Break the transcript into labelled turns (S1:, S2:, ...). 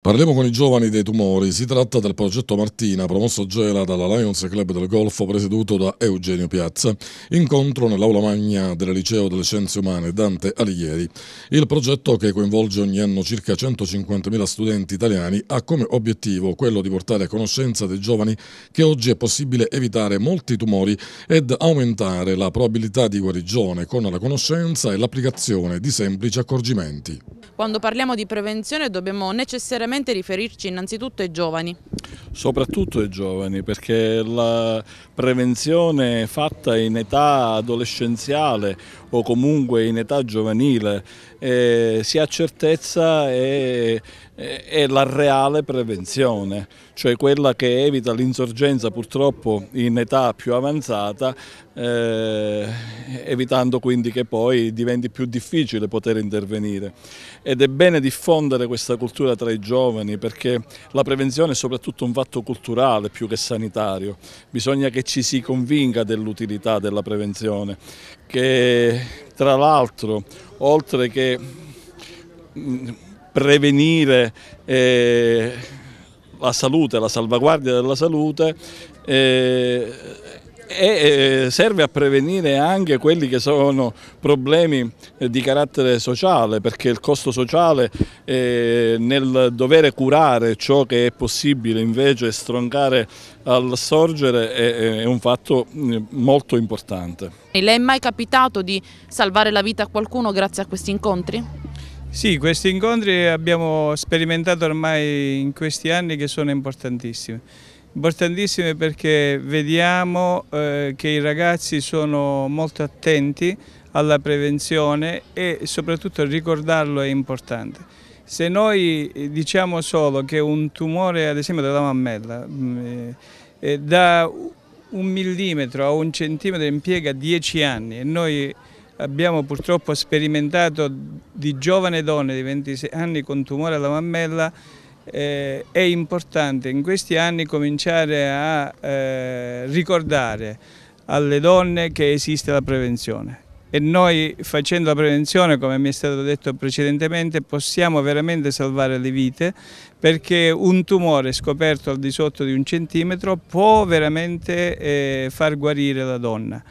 S1: Parliamo con i giovani dei tumori. Si tratta del progetto Martina, promosso Gela dalla Lions Club del Golfo, presieduto da Eugenio Piazza. Incontro nell'aula magna del Liceo delle Scienze Umane Dante Alighieri. Il progetto, che coinvolge ogni anno circa 150.000 studenti italiani, ha come obiettivo quello di portare a conoscenza dei giovani che oggi è possibile evitare molti tumori ed aumentare la probabilità di guarigione con la conoscenza e l'applicazione di semplici accorgimenti.
S2: Quando parliamo di prevenzione dobbiamo necessariamente necessariamente riferirci innanzitutto ai giovani?
S3: Soprattutto ai giovani perché la prevenzione fatta in età adolescenziale o comunque in età giovanile eh, si ha certezza e eh, è la reale prevenzione, cioè quella che evita l'insorgenza purtroppo in età più avanzata, eh, evitando quindi che poi diventi più difficile poter intervenire. Ed è bene diffondere questa cultura tra i giovani perché la prevenzione è soprattutto un fatto culturale più che sanitario, bisogna che ci si convinca dell'utilità della prevenzione, che tra l'altro oltre che mm, prevenire eh, la salute, la salvaguardia della salute eh, e eh, serve a prevenire anche quelli che sono problemi eh, di carattere sociale perché il costo sociale eh, nel dovere curare ciò che è possibile invece stroncare al sorgere è, un fatto mm, molto importante.
S2: E le è mai capitato di salvare la vita a qualcuno grazie a questi incontri?
S4: Sì, questi incontri abbiamo sperimentato ormai in questi anni che sono importantissimi. Importantissimi perché vediamo eh, che i ragazzi sono molto attenti alla prevenzione e soprattutto ricordarlo è importante. Se noi eh, diciamo solo che un tumore, ad esempio della mammella, mm, eh, eh da un millimetro a un centimetro impiega 10 anni e noi abbiamo purtroppo sperimentato di giovane donne di 26 anni con tumore alla mammella eh, è importante in questi anni cominciare a eh, ricordare alle donne che esiste la prevenzione e noi facendo la prevenzione, come mi è stato detto precedentemente, possiamo veramente salvare le vite perché un tumore scoperto al di sotto di un centimetro può veramente eh, far guarire la donna.